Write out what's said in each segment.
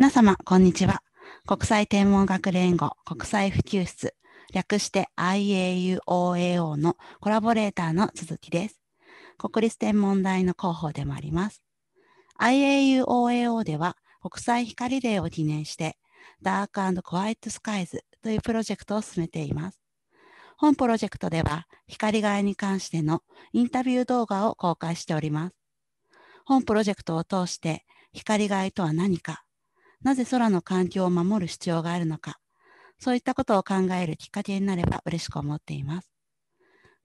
皆様、こんにちは。国際天文学連合国際普及室、略して IAUOAO のコラボレーターの続きです。国立天文台の広報でもあります。IAUOAO では国際光デーを記念して、ダークコワイトスカイズというプロジェクトを進めています。本プロジェクトでは光害に関してのインタビュー動画を公開しております。本プロジェクトを通して光害とは何かなぜ空の環境を守る必要があるのか、そういったことを考えるきっかけになれば嬉しく思っています。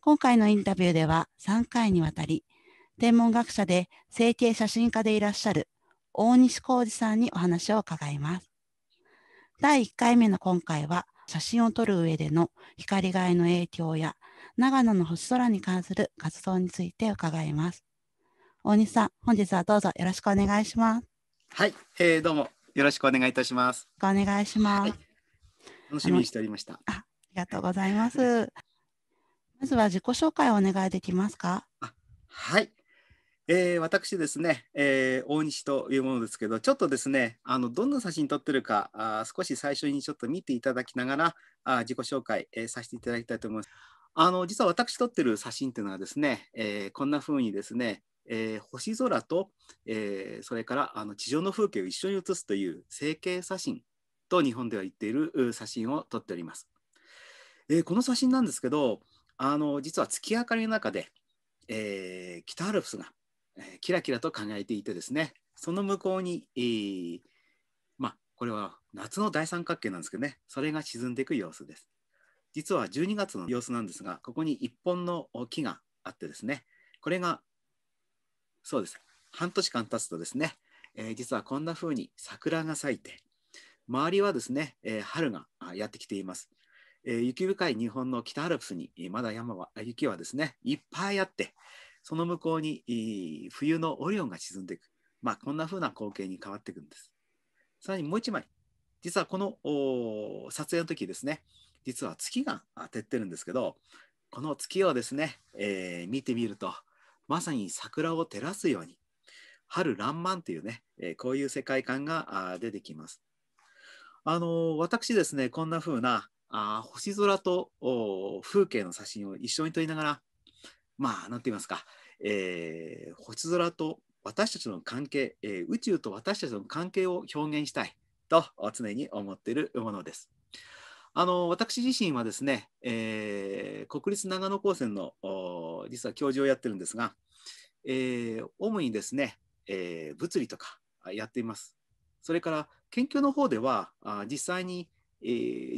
今回のインタビューでは3回にわたり、天文学者で整形写真家でいらっしゃる大西浩二さんにお話を伺います。第1回目の今回は、写真を撮る上での光害の影響や長野の星空に関する活動について伺います。大西さん、本日はどうぞよろしくお願いします。はい、えー、どうもよろしくお願いいたします。お願いします、はい、楽しみにしておりました。ありがとうございます。まずは自己紹介をお願いできますか。はい。えー、私ですね、えー、大西というものですけど、ちょっとですね、あのどんな写真撮ってるかあ、少し最初にちょっと見ていただきながら、あ自己紹介、えー、させていただきたいと思います。あの実は私撮ってる写真というのはですね、えー、こんな風にですね、えー、星空と、えー、それからあの地上の風景を一緒に写すという成形写真と日本では言っている写真を撮っております。えー、この写真なんですけどあの実は月明かりの中で、え北アルプスが、えキラキラと輝いていてですねその向こうに、えー、まあ、これは夏の大三角形なんですけどねそれが沈んでいく様子です。実は12月の様子なんですがここに1本の木があってですねこれがそうです。半年間経つとですね、えー、実はこんな風に桜が咲いて、周りはですね、えー、春がやってきています。えー、雪深い日本の北アルプスに、まだ山は、雪はですね、いっぱいあって、その向こうに、えー、冬のオリオンが沈んでいく。まあ、こんな風な光景に変わっていくんです。さらにもう一枚。実はこの撮影の時ですね、実は月が照ってるんですけど、この月をですね、えー、見てみると、まさに桜を照らすように春爛漫というね、えこういう世界観が出てきます。あの私ですねこんな風なあ星空と風景の写真を一緒に撮りながらまあ何て言いますか、えー、星空と私たちの関係、えー、宇宙と私たちの関係を表現したいと常に思っているものです。あの私自身はですね、えー、国立長野高専の実は教授をやってるんですが、えー、主にですね、えー、物理とかやっています。それから研究の方ではあ実際に、え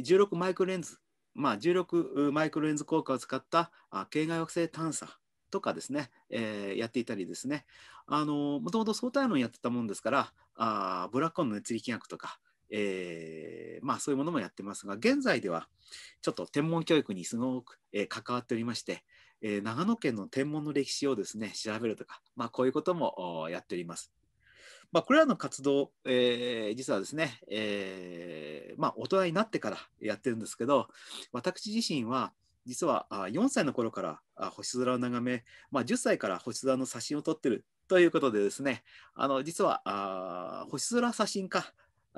ー、16マイクロレンズ、まあ、16マイクロレンズ効果を使ったあ系外惑星探査とかですね、えー、やっていたりですねもともと相対論やってたもんですからあブラックホーの熱力学とかえー、まあ、そういうものもやってますが現在ではちょっと天文教育にすごく、えー、関わっておりまして、えー、長野県の天文の歴史をですね調べるとか、まあ、こういうこともやっております。まあ、これらの活動、えー、実はですね、えーまあ、大人になってからやってるんですけど私自身は実は4歳の頃から星空を眺め、まあ、10歳から星空の写真を撮ってるということでですねあの実はあ星空写真家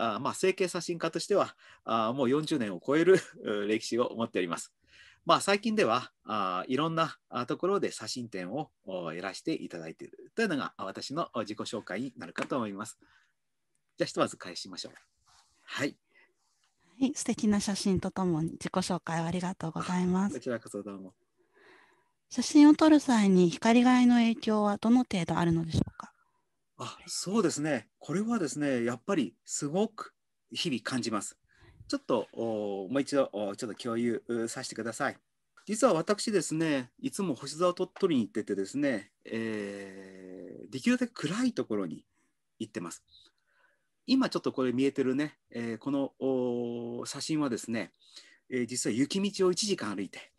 あまあ、整形写真家としてはあもう40年を超える歴史を持っております。まあ、最近ではあいろんなところで写真展をやらせていただいているというのが私の自己紹介になるかと思います。じゃあひとまず返しましょう。はい。はい、素敵な写真とともに自己紹介をありがとうございます。こちらこそどうも。写真を撮る際に光害の影響はどの程度あるのでしょうかあそうですね、これはですね、やっぱりすごく日々感じます。ちょっともう一度ちょっと共有させてください。実は私ですね、いつも星座を取りに行っててですね、えー、できるだけ暗いところに行ってます。今ちょっとこれ見えてるね、えー、この写真はですね、えー、実は雪道を1時間歩いて、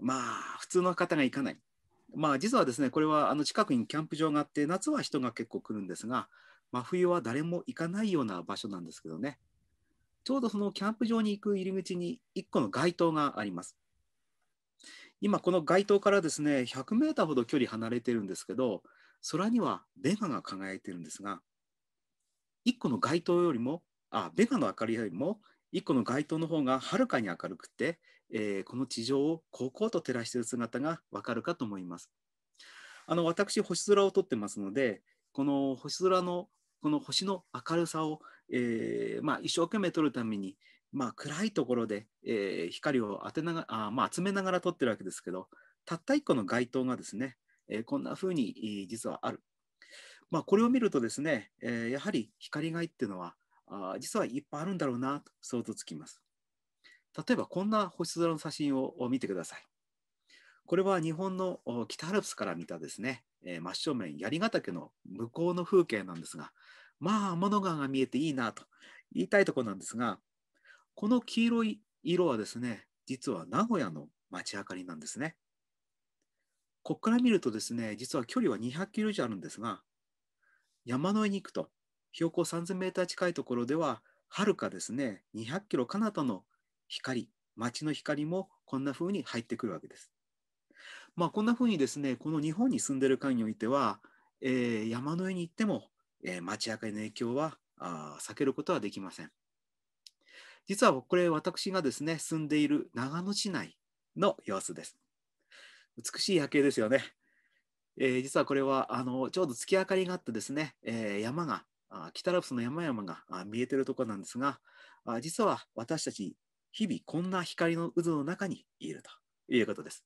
まあ普通の方が行かないまあ、実はですねこれはあの近くにキャンプ場があって夏は人が結構来るんですが真冬は誰も行かないような場所なんですけどねちょうどそのキャンプ場に行く入り口に1個の街灯があります今この街灯からですね100メーターほど距離離れてるんですけど空にはベガが輝いてるんですが1個の街灯よりもあベガの明かりよりも1個の街灯の方がはるかに明るくて、えー、この地上をこうこうと照らしている姿がわかるかと思います。あの私星空を撮ってますのでこの星空のこの星の明るさを、えー、まあ、一生懸命撮るために、まあ、暗いところで、えー、光を当てながあ、まあ、集めながら撮ってるわけですけどたった1個の街灯がですね、えこんな風に、え実はある。まあ、これを見るとですね、えやはり光害っていうのはあ実はいっぱいあるんだろうなと想像つきます。例えばこんな星空の写真を見てください。これは日本の北アルプスから見たですね、え真正面槍ヶ岳の向こうの風景なんですが、まあ天の川が見えていいなと言いたいところなんですが、この黄色い色はですね、実は名古屋の街明かりなんですね。ここから見るとですね、実は距離は200キロ以上あるんですが、山の上に行くと標高3000メーター近いところでは、はるかですね、200キロ彼方の光、街の光もこんな風に入ってくるわけです。まあ、こんな風にですね、この日本に住んでる間においては、えー、山の上に行っても、えー、街明かりの影響はあ避けることはできません。実はこれ私がですね、住んでいる長野市内の様子です。美しい夜景ですよね。えー、実はこれはあのちょうど月明かりがあってですね、えー、山が北アルプスの山々が見えてるところなんですが、実は私たち日々こんな光の渦の中にいるということです。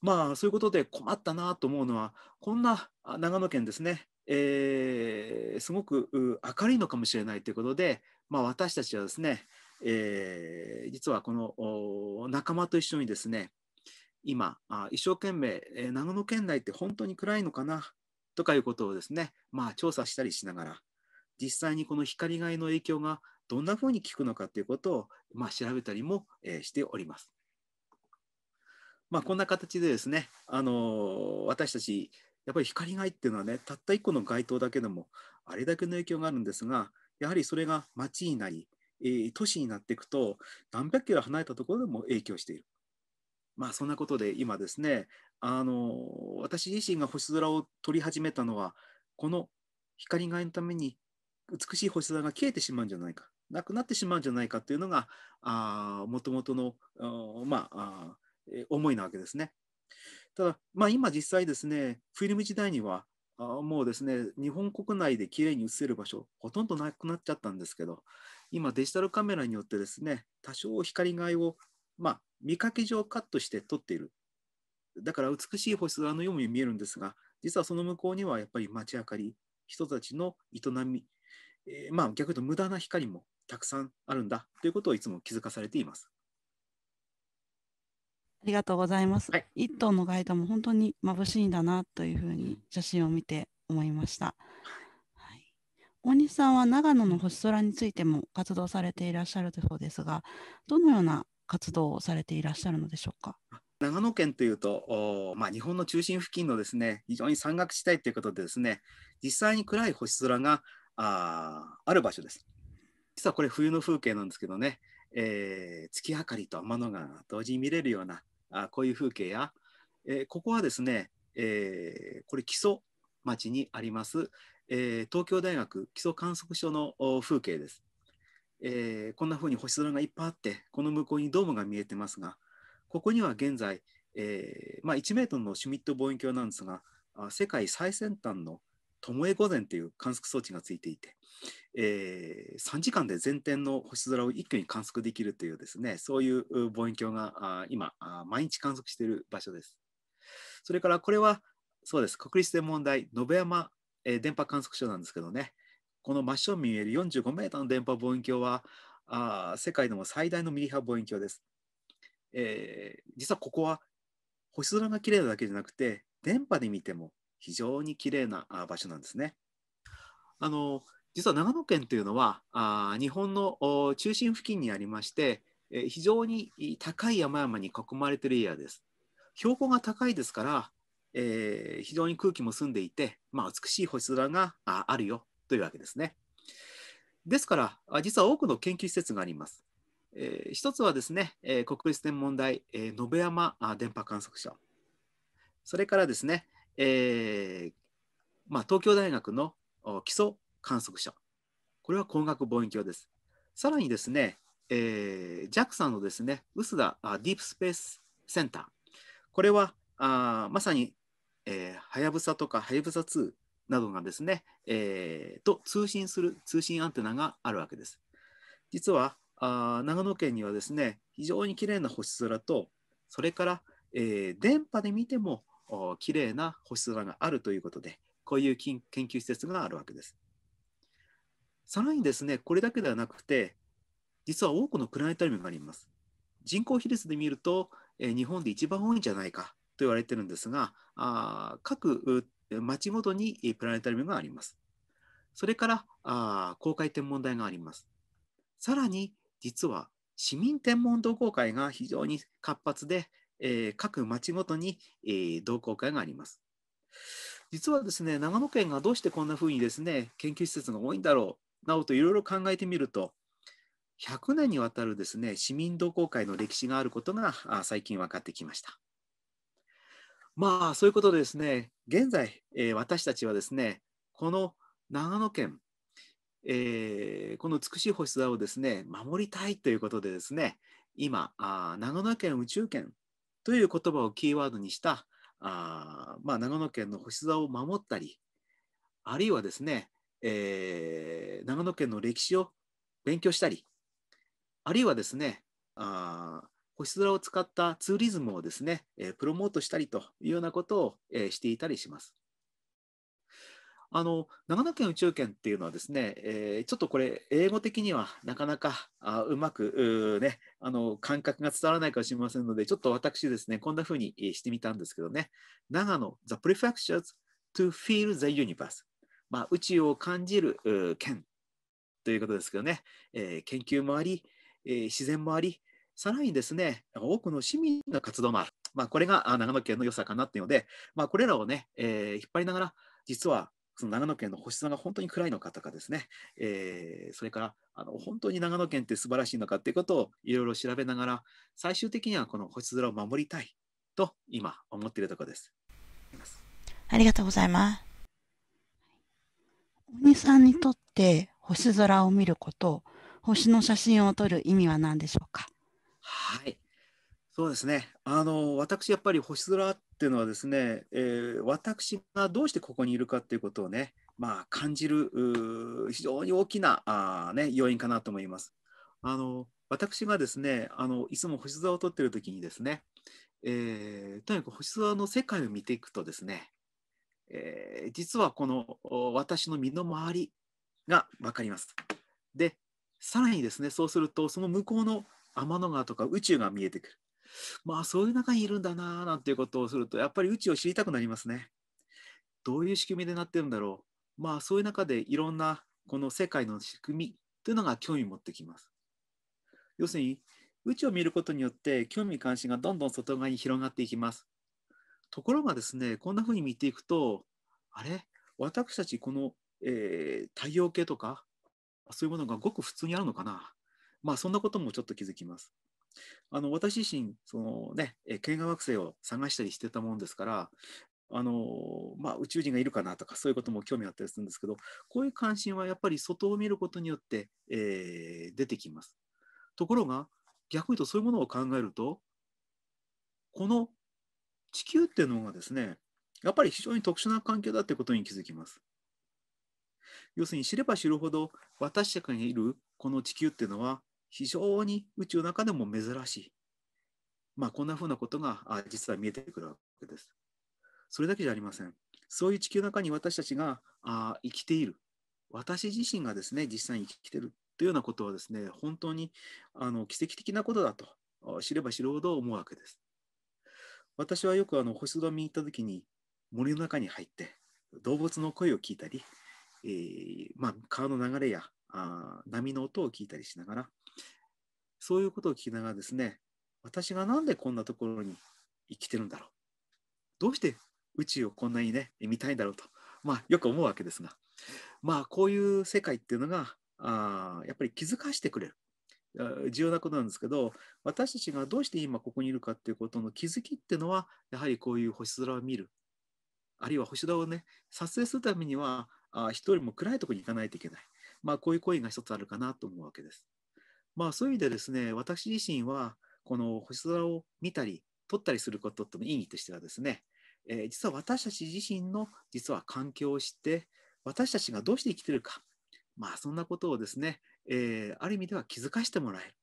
まあそういうことで困ったなと思うのはこんな長野県ですね、えー、すごく明るいのかもしれないということで、まあ、私たちはですね、えー、実はこの仲間と一緒にですね今一生懸命長野県内って本当に暗いのかなとかいうことをですね、まあ、調査したりしながら、実際にこの光が害の影響がどんなふうに効くのかということを、まあ、調べたりも、えー、しております。まあ、こんな形でですね、あのー、私たち、やっぱり光害っていうのはね、たった1個の街灯だけでも、あれだけの影響があるんですが、やはりそれが街になり、えー、都市になっていくと、何百キロ離れたところでも影響している。まあ、そんなことで今ですね、あの私自身が星空を撮り始めたのはこの光がえのために美しい星空が消えてしまうんじゃないかなくなってしまうんじゃないかというのがもともとのまあ、え思いなわけですね。ただ、まあ、今実際ですねフィルム時代にはもうですね日本国内できれいに映せる場所ほとんどなくなっちゃったんですけど今デジタルカメラによってですね多少光がいを、まあ、見かけ上カットして撮っているだから美しい星空のように見えるんですが、実はその向こうにはやっぱり街明かり、人たちの営み、えー、まあ逆に言うと無駄な光もたくさんあるんだということをいつも気づかされています。ありがとうございます。はい、一頭のガイドも本当に眩しいんだなというふうに写真を見て思いました。はい、大西さんは長野の星空についても活動されていらっしゃるそうですが、どのような活動をされていらっしゃるのでしょうか。長野県というと、まあ、日本の中心付近のですね非常に山岳地帯ということでですね実際に暗い星空があある場所です。実はこれ冬の風景なんですけどね、えー、月明かりと天の川が同時に見れるようなあこういう風景や、えー、ここはですね、えー、これ木曽町にあります、え東京大学基礎観測所の風景です。えこんな風に星空がいっぱいあってこの向こうにドームが見えてますがここには現在、えーまあ、1メートルのシュミット望遠鏡なんですが、世界最先端のトモエ御前という観測装置がついていて、えー、3時間で全天の星空を一挙に観測できるというですね、そういう望遠鏡が今、毎日観測している場所です。それからこれは、そうです、国立天文台、野辺山、えー、電波観測所なんですけどね、この真正面見える45メートルの電波望遠鏡は、あ世界でも最大のミリ波望遠鏡です。えー、実はここは星空が綺麗なだけじゃなくて電波で見ても非常に綺麗な場所なんですね。あの実は長野県というのはあ日本の中心付近にありまして、えー、非常に高い山々に囲まれているエリアです。標高が高いですから、えー、非常に空気も澄んでいて、まあ、美しい星空があるよというわけですね。ですから実は多くの研究施設があります。えー、一つはですね、えー、国立天文台、えー、延山電波観測所、それからですね、えーまあ、東京大学の基礎観測所、これは光学望遠鏡です。さらにですね、えー、JAXA のですね、臼田ディープスペースセンター、これはあまさにはやぶさとかはやぶさ2などがですね、えー、と通信する通信アンテナがあるわけです。実はあ長野県にはですね非常に綺麗な星空とそれから、えー、電波で見ても綺麗な星空があるということでこういう研究施設があるわけです。さらにですねこれだけではなくて実は多くのプラネタリウムがあります。人口比率で見ると、えー、日本で一番多いんじゃないかと言われてるんですがあ各町ごとにプラネタリウムがあります。それからあ公開天文台があります。さらに実は市民天文同好会が非常に活発で、えー、各町ごとに、えー、同好会があります。実はですね長野県がどうしてこんなふうにですね研究施設が多いんだろうなどといろいろ考えてみると100年にわたるですね市民同好会の歴史があることが最近分かってきました。まあそういうことでですね現在、えー、私たちはですねこの長野県えー、この美しい星座をですね守りたいということでですね今あ長野県宇宙圏という言葉をキーワードにしたあ、まあ、長野県の星座を守ったりあるいはですね、えー、長野県の歴史を勉強したりあるいはですねあ星空を使ったツーリズムをですね、えプロモートしたりというようなことを、えしていたりします。あの長野県宇宙圏っていうのはですね、えー、ちょっとこれ英語的にはなかなかあうまくねあの感覚が伝わらないかもしれませんのでちょっと私ですねこんな風にしてみたんですけどね長野 The Prefectures to Feel the Universe まあ、宇宙を感じる県ということですけどね、えー、研究もあり、えー、自然もあり、さらにですね、多くの市民の活動もある。まあ、これが長野県の良さかなっていうので、まあ、これらをね、えー、引っ張りながら、実はその長野県の星空が本当に暗いのかとかですね、えー、それからあの本当に長野県って素晴らしいのかっていうことをいろいろ調べながら、最終的にはこの星空を守りたいと今思っているところです。ありがとうございます。鬼さんにとって星空を見ること、星の写真を撮る意味は何でしょうか。はい、そうですね。あの私やっぱり星空っっていうのはですね、えー、私がどうしてここにいるかっていうことをね、まあ、感じる非常に大きなあ、ね、要因かなと思います。あの私がですねあのいつも星座を撮ってる時にですね、えー、とにかく星座の世界を見ていくとですね、えー、実はこの私の身の回りが分かります。でさらにですねそうするとその向こうの天の川とか宇宙が見えてくる。まあそういう中にいるんだななんていうことをするとやっぱり宇宙を知りたくなりますね。どういう仕組みでなってるんだろうまあそういう中でいろんなこの世界の仕組みというのが興味持ってきます。要するに宇宙を見ることによって興味関心がどんどん外側に広がっていきます。ところがですねこんなふうに見ていくとあれ私たちこの、えー、太陽系とかそういうものがごく普通にあるのかなまあそんなこともちょっと気づきます。あの私自身その、ね、県外惑星を探したりしてたもんですからあのまあ、宇宙人がいるかなとかそういうことも興味あったりするんですけどこういう関心はやっぱり外を見ることによって、えー、出てきます。ところが逆に言うとそういうものを考えるとこの地球っていうのがですねやっぱり非常に特殊な環境だということに気づきます。要するに知れば知るほど私たちがいるこの地球っていうのは非常に宇宙の中でも珍しい。まあ、こんなふうなことが実は見えてくるわけです。それだけじゃありません。そういう地球の中に私たちがあ生きている。私自身がですね、実際に生きているというようなことはですね、本当にあの奇跡的なことだと知れば知るほど思うわけです。私はよくあの星空見に行った時に森の中に入って動物の声を聞いたり、えー、まあ、川の流れやあ波の音を聞いたりしながらそういうことを聞きながらですね、私がなんでこんなところに生きてるんだろう。どうして宇宙をこんなにね、見たいんだろうと、まあ、よく思うわけですが、まあ、こういう世界っていうのが、あやっぱり気づかしてくれる。重要なことなんですけど私たちがどうして今ここにいるかっていうことの気づきっていうのはやはりこういう星空を見るあるいは星空をね撮影するためにはあ一人も暗いとこに行かないといけない、まあ、こういう行為が一つあるかなと思うわけです。まあ、そういう意味でですね私自身はこの星空を見たり撮ったりすることとの意義としてはですね、えー、実は私たち自身の実は環境を知って私たちがどうして生きてるか、まあ、そんなことをですね、えー、ある意味では気づかしてもらえる、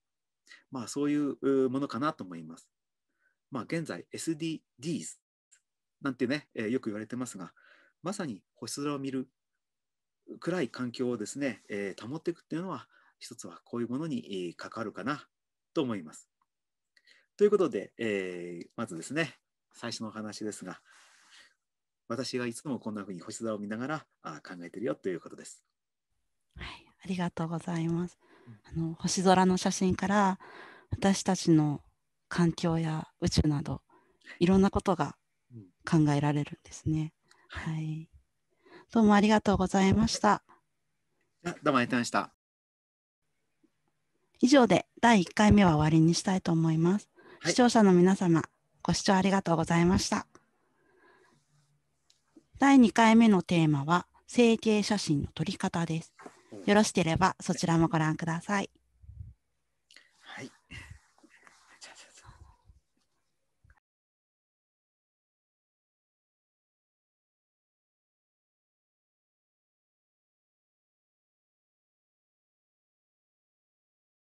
まあ、そういうものかなと思います。まあ、現在 SDGs なんてね、えー、よく言われてますがまさに星空を見る暗い環境をですね、えー、保っていくっていうのは一つはこういうものに関わるかなと思います。ということで、えー、まずですね、最初のお話ですが、私はいつもこんなふうに星座を見ながらあ考えてるよということです。はい、ありがとうございます。あの星空の写真から私たちの環境や宇宙などいろんなことが考えられるんですね。はい、どうもありがとうございました。どうもありがとうございました。以上で第1回目は終わりにしたいと思います。視聴者の皆様、ご視聴ありがとうございました。第2回目のテーマは、整形写真の撮り方です。よろしければそちらもご覧ください。